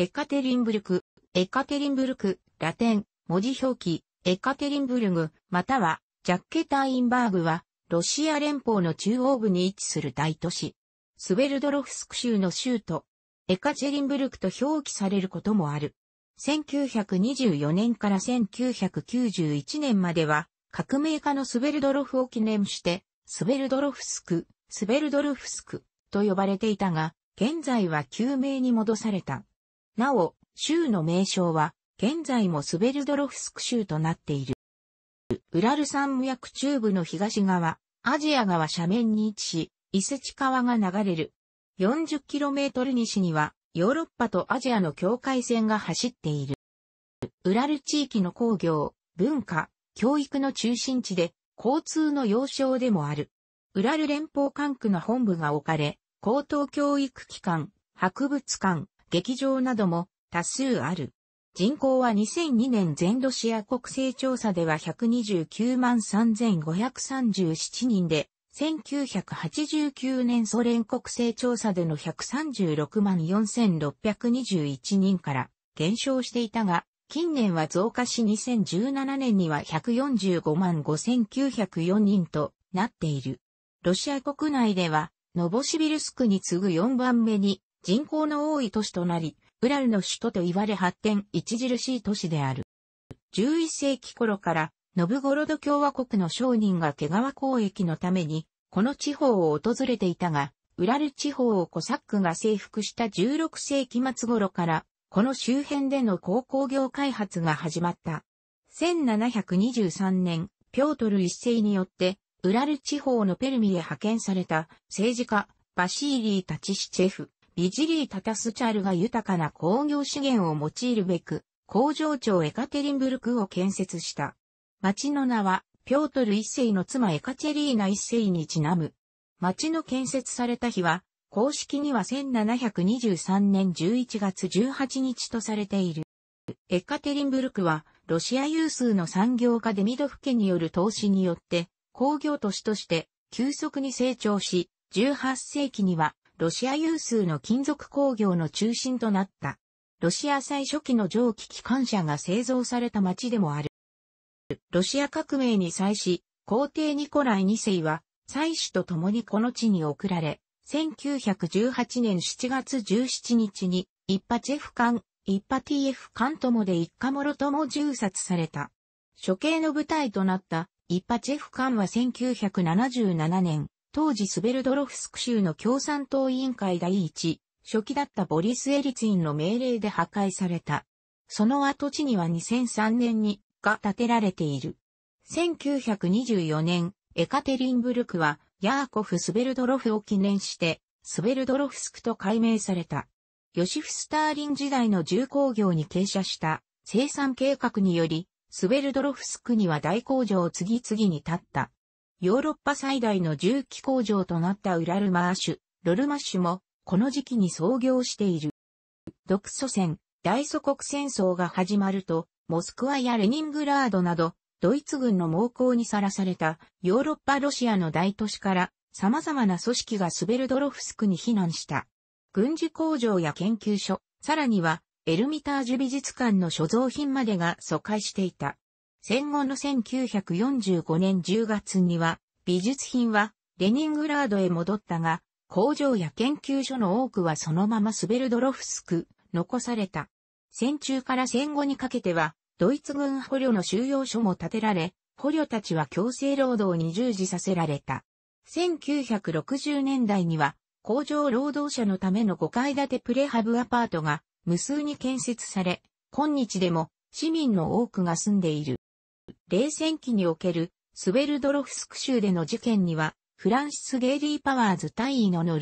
エカテリンブルク、エカテリンブルク、ラテン、文字表記、エカテリンブルグ、または、ジャッケタインバーグは、ロシア連邦の中央部に位置する大都市。スベルドロフスク州の州都、エカチェリンブルクと表記されることもある。1924年から1991年までは、革命家のスベルドロフを記念して、スベルドロフスク、スベルドロフスクと呼ばれていたが、現在は救命に戻された。なお、州の名称は、現在もスベルドロフスク州となっている。ウラル山脈中部の東側、アジア側斜面に位置し、伊勢地川が流れる。40km 西には、ヨーロッパとアジアの境界線が走っている。ウラル地域の工業、文化、教育の中心地で、交通の要衝でもある。ウラル連邦管区の本部が置かれ、高等教育機関、博物館、劇場なども多数ある。人口は2002年全ロシア国勢調査では129万3537人で、1989年ソ連国勢調査での136万4621人から減少していたが、近年は増加し2017年には145万5904人となっている。ロシア国内では、ノボシビルスクに次ぐ4番目に人口の多い都市となり、ウラルの首都と言われ発展著しい都市である。11世紀頃から、ノブゴロド共和国の商人が毛皮交易のために、この地方を訪れていたが、ウラル地方をコサックが征服した16世紀末頃から、この周辺での鉱工業開発が始まった。1723年、ピョートル一世によって、ウラル地方のペルミへ派遣された政治家、バシーリー・タチシチェフ、ビジリー・タタスチャルが豊かな工業資源を用いるべく、工場長エカテリンブルクを建設した。町の名は、ピョートル一世の妻エカチェリーナ一世にちなむ。町の建設された日は、公式には1723年11月18日とされている。エカテリンブルクは、ロシア有数の産業家デミドフ家による投資によって、工業都市として急速に成長し、18世紀にはロシア有数の金属工業の中心となった。ロシア最初期の蒸気機関車が製造された町でもある。ロシア革命に際し、皇帝ニコライ2世は、妻子と共にこの地に送られ、1918年7月17日に、一派チェフ艦、一派 TF 艦ともで一家もろとも銃殺された。処刑の舞台となった、一派チェフ艦は1977年、当時スベルドロフスク州の共産党委員会第一、初期だったボリス・エリツィンの命令で破壊された。その跡地には2003年にが建てられている。1924年、エカテリンブルクはヤーコフ・スベルドロフを記念して、スベルドロフスクと改名された。ヨシフ・スターリン時代の重工業に傾斜した生産計画により、スベルドロフスクには大工場を次々に建った。ヨーロッパ最大の重機工場となったウラルマーシュ、ロルマッシュも、この時期に創業している。独ソ戦、大祖国戦争が始まると、モスクワやレニングラードなど、ドイツ軍の猛攻にさらされたヨーロッパロシアの大都市から様々な組織がスベルドロフスクに避難した。軍事工場や研究所、さらにはエルミタージュ美術館の所蔵品までが疎開していた。戦後の1945年10月には、美術品はレニングラードへ戻ったが、工場や研究所の多くはそのままスベルドロフスク、残された。戦中から戦後にかけては、ドイツ軍捕虜の収容所も建てられ、捕虜たちは強制労働に従事させられた。1960年代には、工場労働者のための5階建てプレハブアパートが無数に建設され、今日でも市民の多くが住んでいる。冷戦期におけるスベルドロフスク州での事件には、フランシス・ゲイリー・パワーズ大尉のイナ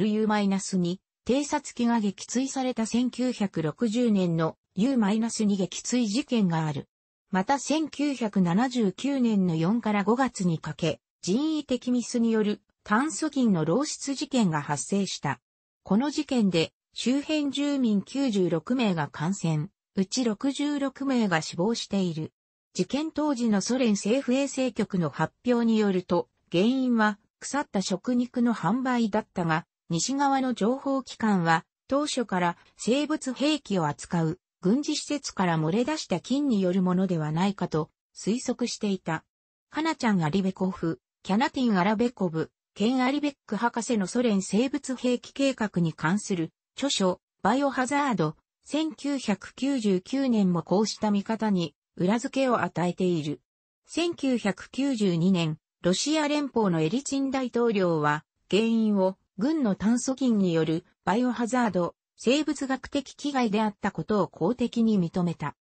u に、偵察機が撃墜された1960年の u に撃墜事件がある。また1979年の4から5月にかけ、人為的ミスによる炭素銀の漏出事件が発生した。この事件で周辺住民96名が感染、うち66名が死亡している。事件当時のソ連政府衛生局の発表によると、原因は腐った食肉の販売だったが、西側の情報機関は、当初から生物兵器を扱う軍事施設から漏れ出した菌によるものではないかと推測していた。カナちゃんアリベコフ、キャナティン・アラベコブ、ケン・アリベック博士のソ連生物兵器計画に関する著書、バイオハザード、1999年もこうした見方に裏付けを与えている。1992年、ロシア連邦のエリチン大統領は、原因を軍の炭素菌によるバイオハザード、生物学的危害であったことを公的に認めた。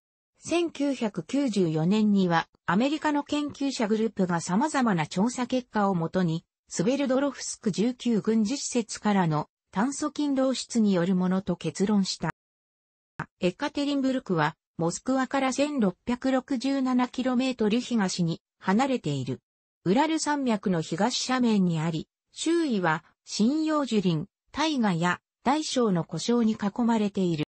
1994年にはアメリカの研究者グループが様々な調査結果をもとに、スベルドロフスク19軍事施設からの炭素菌漏出によるものと結論した。エカテリンブルクはモスクワから 1667km 東に離れている。ウラル山脈の東斜面にあり、周囲は針葉樹林、大河や大小の故障に囲まれている。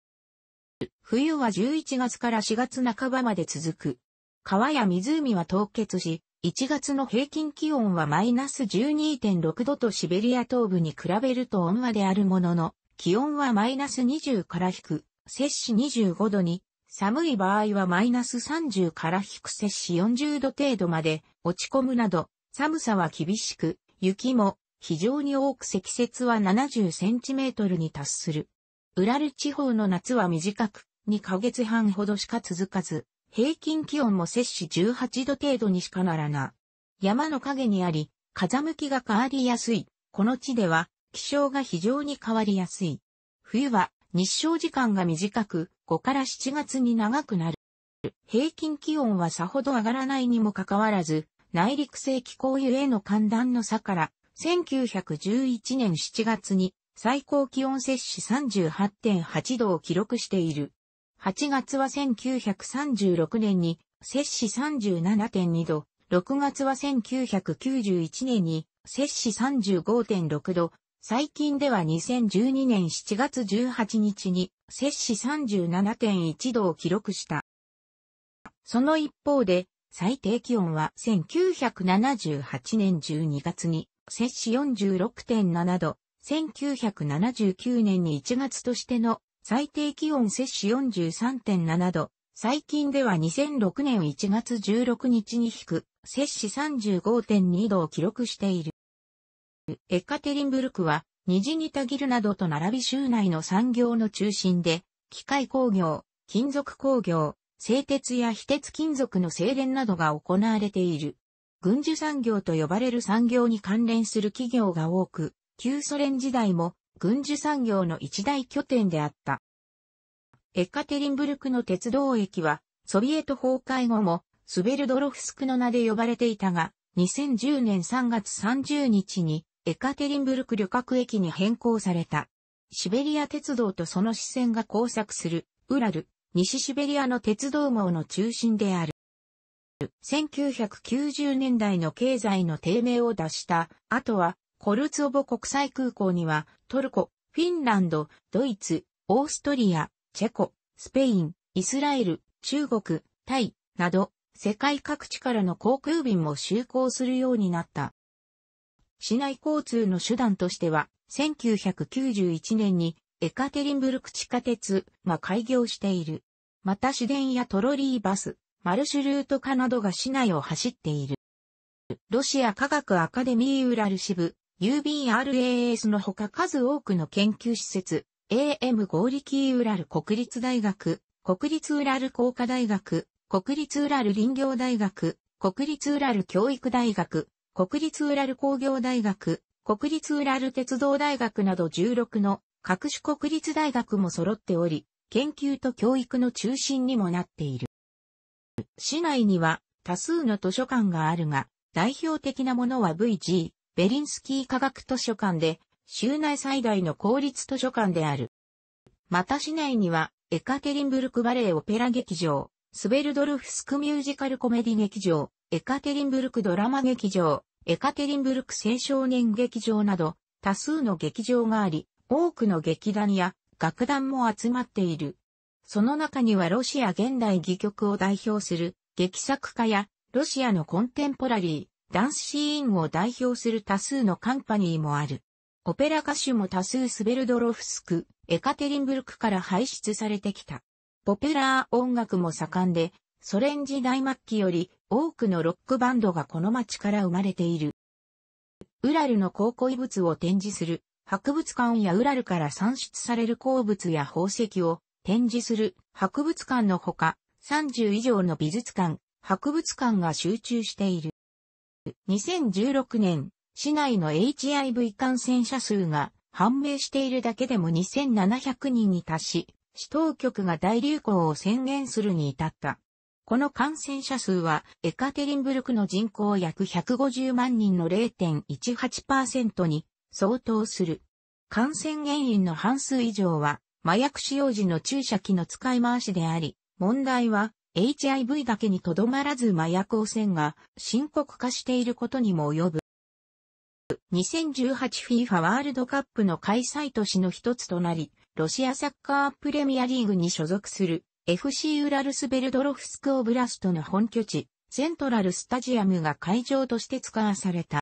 冬は11月から4月半ばまで続く。川や湖は凍結し、1月の平均気温はマイナス12.6度とシベリア東部に比べると温和であるものの、気温はマイナス20から低く、摂氏25度に寒い場合はマイナス30から低摂氏40度程度まで落ち込むなど、寒さは厳しく、雪も非常に多く積雪は70センチメートルに達する。ウラル地方の夏は短く、2ヶ月半ほどしか続かず、平均気温も摂氏18度程度にしかならない。山の陰にあり、風向きが変わりやすい。この地では、気象が非常に変わりやすい。冬は日照時間が短く、5から7月に長くなる。平均気温はさほど上がらないにもかかわらず、内陸性気候ゆえの寒暖の差から、1911年7月に最高気温摂氏38.8度を記録している。8月は1936年に摂氏37.2度、6月は1991年に摂氏35.6度、最近では2012年7月18日に摂氏37.1度を記録した。その一方で、最低気温は1978年12月に摂氏46.7度、1979年に1月としての最低気温摂氏43.7度、最近では2006年1月16日に引く摂氏35.2度を記録している。エカテリンブルクは、虹ニたギルなどと並び州内の産業の中心で、機械工業、金属工業、製鉄や非鉄金属の精錬などが行われている。軍需産業と呼ばれる産業に関連する企業が多く、旧ソ連時代も軍需産業の一大拠点であった。エカテリンブルクの鉄道駅は、ソビエト崩壊後も、スベルドロフスクの名で呼ばれていたが、2010年3月30日に、エカテリンブルク旅客駅に変更された。シベリア鉄道とその支線が交錯する、ウラル、西シベリアの鉄道網の中心である。1990年代の経済の低迷を脱した、あとは、コルツオボ国際空港には、トルコ、フィンランド、ドイツ、オーストリア、チェコ、スペイン、イスラエル、中国、タイ、など、世界各地からの航空便も就航するようになった。市内交通の手段としては、1991年にエカテリンブルク地下鉄が開業している。また市電やトロリーバス、マルシュルート化などが市内を走っている。ロシア科学アカデミーウラル支部、UBRAS のほか数多くの研究施設、AM 合力ウラル国立大学、国立ウラル工科大学、国立ウラル林業大学、国立ウラル教育大学、国立ウラル工業大学、国立ウラル鉄道大学など16の各種国立大学も揃っており、研究と教育の中心にもなっている。市内には多数の図書館があるが、代表的なものは VG、ベリンスキー科学図書館で、州内最大の公立図書館である。また市内には、エカテリンブルクバレーオペラ劇場、スベルドルフスクミュージカルコメディ劇場、エカテリンブルクドラマ劇場、エカテリンブルク青少年劇場など、多数の劇場があり、多くの劇団や楽団も集まっている。その中にはロシア現代戯曲を代表する劇作家やロシアのコンテンポラリー、ダンスシーンを代表する多数のカンパニーもある。オペラ歌手も多数スベルドロフスク、エカテリンブルクから輩出されてきた。ポペラー音楽も盛んで、ソ連時代末期より多くのロックバンドがこの町から生まれている。ウラルの考古遺物を展示する博物館やウラルから産出される鉱物や宝石を展示する博物館のほか30以上の美術館、博物館が集中している。2016年、市内の HIV 感染者数が判明しているだけでも2700人に達し、市当局が大流行を宣言するに至った。この感染者数は、エカテリンブルクの人口約150万人の0.18%に相当する。感染原因の半数以上は、麻薬使用時の注射器の使い回しであり、問題は、HIV だけにとどまらず麻薬汚染が深刻化していることにも及ぶ。2018FIFA ワールドカップの開催都市の一つとなり、ロシアサッカープレミアリーグに所属する FC ウラルスベルドロフスクオブラストの本拠地、セントラルスタジアムが会場として使わされた。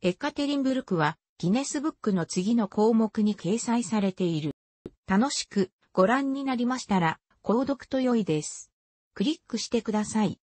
エカテリンブルクはギネスブックの次の項目に掲載されている。楽しくご覧になりましたら、購読と良いです。クリックしてください。